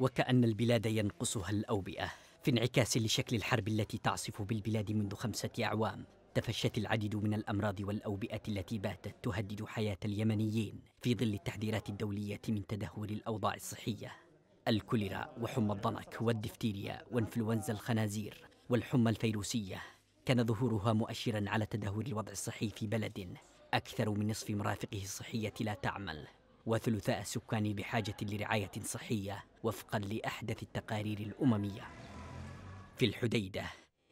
وكأن البلاد ينقصها الأوبئة في انعكاس لشكل الحرب التي تعصف بالبلاد منذ خمسة أعوام تفشت العديد من الأمراض والأوبئة التي باتت تهدد حياة اليمنيين في ظل التحذيرات الدولية من تدهور الأوضاع الصحية الكوليرا وحمى الضنك والدفتيريا وانفلونزا الخنازير والحمى الفيروسية كان ظهورها مؤشرا على تدهور الوضع الصحي في بلد أكثر من نصف مرافقه الصحية لا تعمل وثلثاء السكان بحاجة لرعاية صحية وفقا لأحدث التقارير الأممية. في الحديدة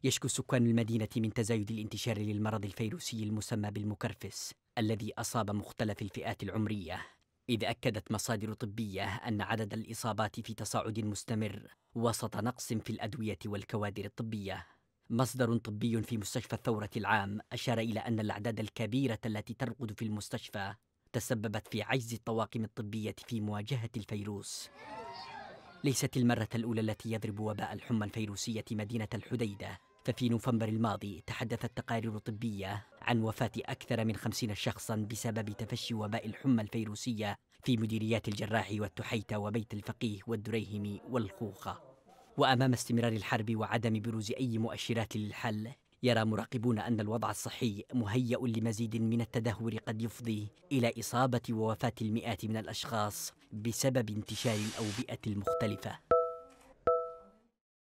يشكو سكان المدينة من تزايد الانتشار للمرض الفيروسي المسمى بالمكرفس الذي أصاب مختلف الفئات العمرية، إذ أكدت مصادر طبية أن عدد الإصابات في تصاعد مستمر وسط نقص في الأدوية والكوادر الطبية. مصدر طبي في مستشفى الثورة العام أشار إلى أن الأعداد الكبيرة التي ترقد في المستشفى تسببت في عجز الطواقم الطبية في مواجهة الفيروس ليست المرة الأولى التي يضرب وباء الحمى الفيروسية مدينة الحديدة ففي نوفمبر الماضي تحدثت تقارير طبية عن وفاة أكثر من خمسين شخصا بسبب تفشي وباء الحمى الفيروسية في مديريات الجراح والتحيتة وبيت الفقيه والدريهم والخوخة وأمام استمرار الحرب وعدم بروز أي مؤشرات للحل يرى مراقبون أن الوضع الصحي مهيأ لمزيد من التدهور قد يفضي إلى إصابة ووفاة المئات من الأشخاص بسبب انتشار الأوبئة المختلفة